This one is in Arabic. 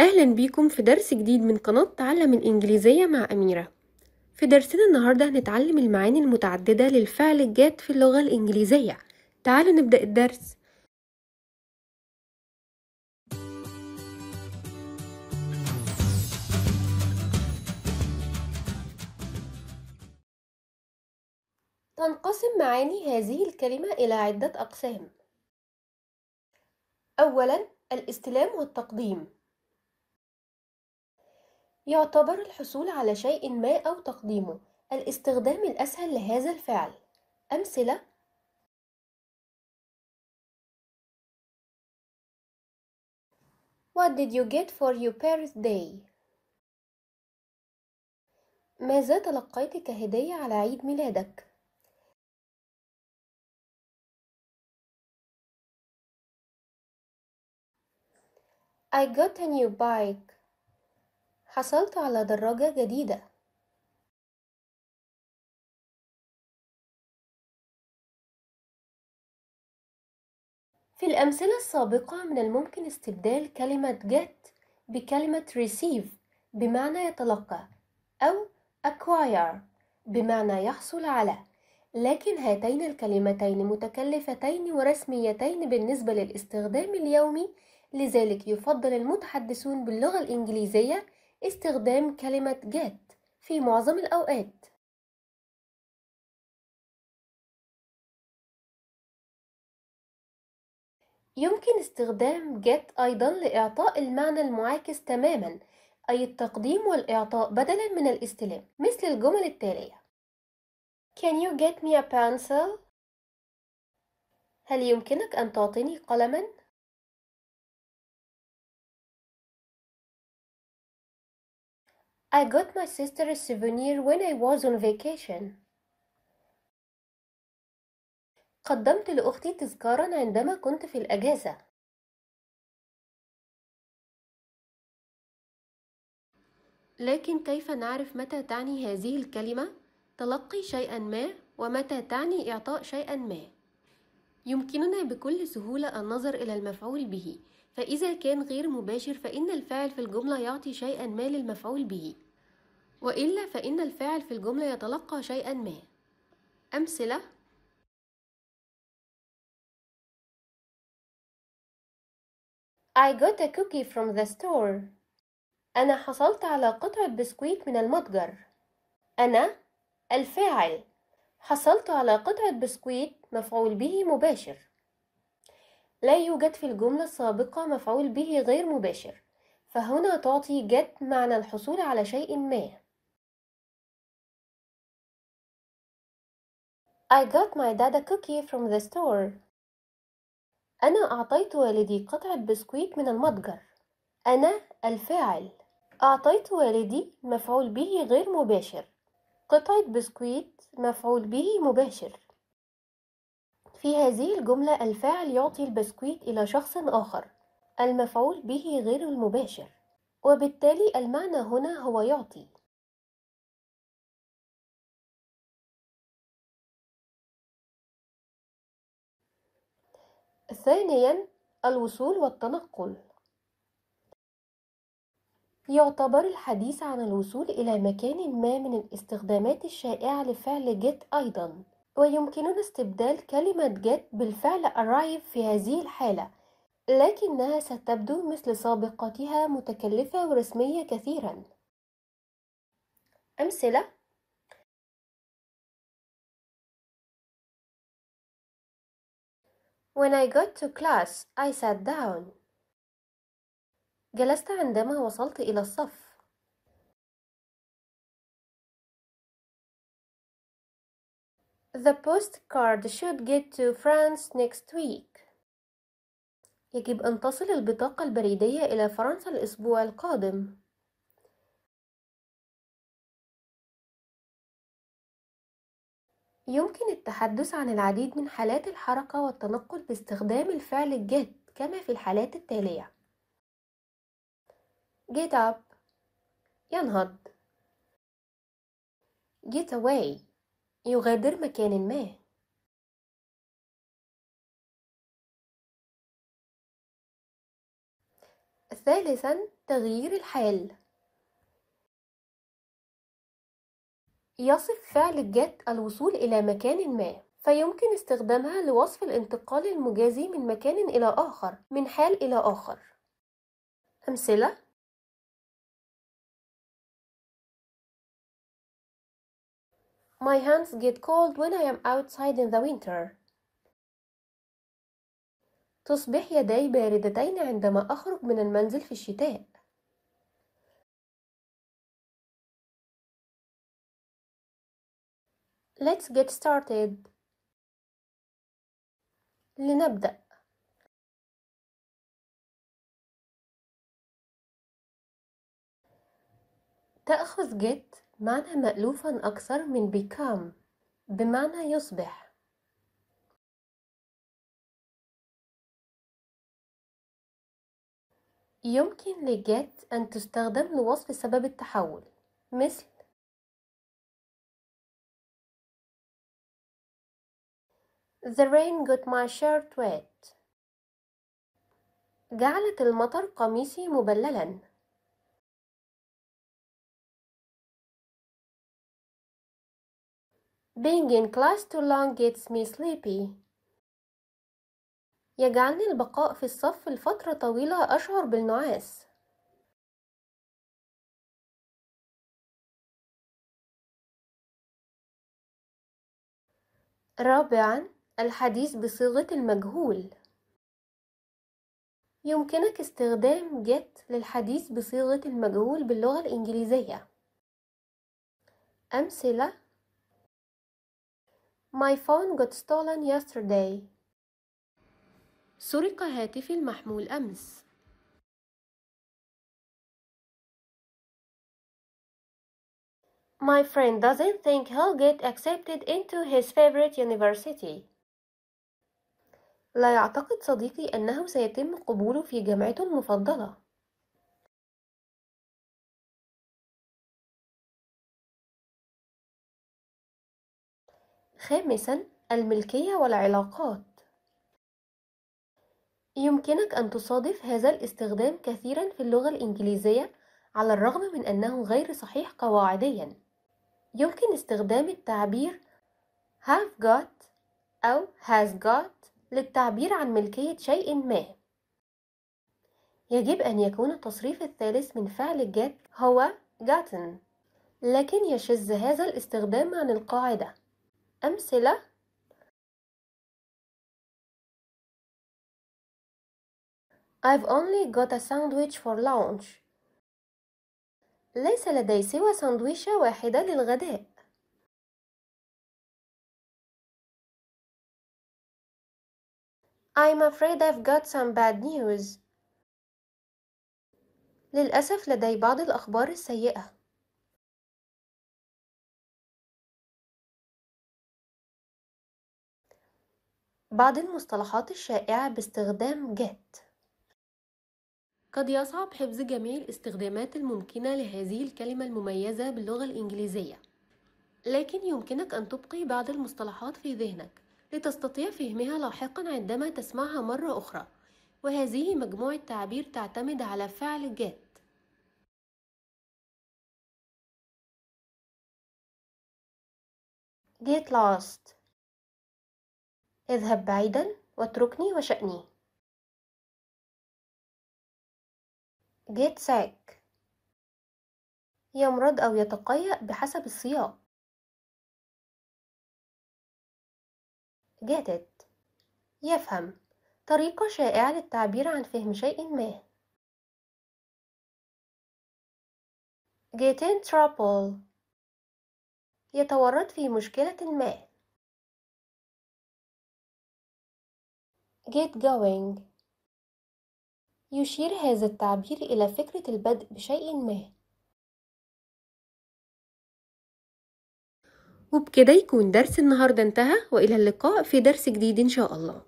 أهلا بيكم في درس جديد من قناة تعلم الإنجليزية مع أميرة في درسنا النهاردة هنتعلم المعاني المتعددة للفعل الجاد في اللغة الإنجليزية تعالوا نبدأ الدرس تنقسم معاني هذه الكلمة إلى عدة أقسام أولا الاستلام والتقديم يعتبر الحصول على شيء ما أو تقديمه الاستخدام الأسهل لهذا الفعل أمثلة What did you get for your birthday? ماذا تلقيت كهدية على عيد ميلادك؟ I got a new bike. حصلت على دراجة جديدة. في الأمثلة السابقة من الممكن استبدال كلمة get بكلمة receive بمعنى يتلقى أو acquire بمعنى يحصل على لكن هاتين الكلمتين متكلفتين ورسميتين بالنسبة للاستخدام اليومي لذلك يفضل المتحدثون باللغة الإنجليزية استخدام كلمة get في معظم الأوقات يمكن استخدام get أيضا لإعطاء المعنى المعاكس تماما أي التقديم والإعطاء بدلا من الاستلام مثل الجمل التالية Can you get me a pencil? هل يمكنك أن تعطيني قلماً؟ I got my sister a souvenir when I was on vacation. قدمت لأختي تذكارا عندما كنت في الأجازة. لكن كيف نعرف متى تعني هذه الكلمة تلقي شيئا ما ومتى تعني إعطاء شيئا ما؟ يمكننا بكل سهولة النظر إلى المفعول به، فإذا كان غير مباشر فإن الفاعل في الجملة يعطي شيئا ما للمفعول به وإلا فإن الفاعل في الجملة يتلقى شيئا ما أمثلة I got a cookie from the store. أنا حصلت على قطعة بسكويت من المتجر. أنا الفاعل حصلت على قطعة بسكويت مفعول به مباشر. لا يوجد في الجملة السابقة مفعول به غير مباشر، فهنا تعطي get معنى الحصول على شيء ما. I got my dad a cookie from the store. أنا أعطيت والدي قطعة بسكويت من المتجر. أنا الفاعل. أعطيت والدي مفعول به غير مباشر. قطعة بسكويت مفعول به مباشر. في هذه الجملة الفاعل يعطي البسكويت إلى شخص آخر المفعول به غير المباشر وبالتالي المعنى هنا هو يعطي ثانيا الوصول والتنقل يعتبر الحديث عن الوصول إلى مكان ما من الاستخدامات الشائعة لفعل get أيضا ويمكننا استبدال كلمة get بالفعل arrive في هذه الحالة لكنها ستبدو مثل سابقتها متكلفة ورسمية كثيرا أمثلة When I got to class, I sat down. جلست عندما وصلت إلى الصف. The postcard should get to France next week. يجب أن تصل البطاقة البريدية إلى فرنسا الأسبوع القادم. يمكن التحدث عن العديد من حالات الحركة والتنقل باستخدام الفعل get كما في الحالات التالية get up ينهض get away يغادر مكان ما ثالثا تغيير الحال يصف فعل الجت الوصول إلى مكان ما فيمكن استخدامها لوصف الانتقال المجازي من مكان إلى آخر من حال إلى آخر أمثلة My hands get cold when I am outside in the winter. تصبح يداي باردتين عندما أخرج من المنزل في الشتاء. Let's get started. لنبدأ. تأخذ get معنى مألوفا أكثر من become بمعنى يصبح يمكن لget أن تستخدم لوصف سبب التحول مثل The rain got my shirt wet. جعلت المطر قميصي مبللاً. Being in class too long gets me sleepy. يجعلني البقاء في الصف لفترة طويلة أشعر بالنعاس. رابعاً الحديث بصيغة المجهول يمكنك استخدام get للحديث بصيغة المجهول باللغة الإنجليزية أمثلة My phone got stolen yesterday سرق هاتفي المحمول أمس My friend doesn't think he'll get accepted into his favorite university لا يعتقد صديقي أنه سيتم قبوله في جامعته المفضلة. خامسًا، الملكية والعلاقات. يمكنك أن تصادف هذا الاستخدام كثيرًا في اللغة الإنجليزية على الرغم من أنه غير صحيح قواعديًا. يمكن استخدام التعبير have got أو has got للتعبير عن ملكية شيء ما يجب أن يكون التصريف الثالث من فعل get هو gotten لكن يشذ هذا الاستخدام عن القاعدة أمثلة I've only got a sandwich for lunch ليس لدي سوى سندويشة واحدة للغداء I'm afraid I've got some bad news. للأسف لدي بعض الأخبار السيئة. بعض المصطلحات الشائعة باستخدام get قد يصعب حفظ جميع الاستخدامات الممكنة لهذه الكلمة المميزة باللغة الإنجليزية، لكن يمكنك أن تبقي بعض المصطلحات في ذهنك لتستطيع فهمها لاحقا عندما تسمعها مرة أخرى وهذه مجموعة تعبير تعتمد على فعل جات get lost اذهب بعيدا واتركني وشأني get sick يمرض أو يتقيأ بحسب السياق جدد يفهم طريقة شائعة للتعبير عن فهم شيء ما get in trouble يتورط في مشكلة ما get going يشير هذا التعبير إلى فكرة البدء بشيء ما وبكده يكون درس النهاردة انتهى وإلى اللقاء في درس جديد إن شاء الله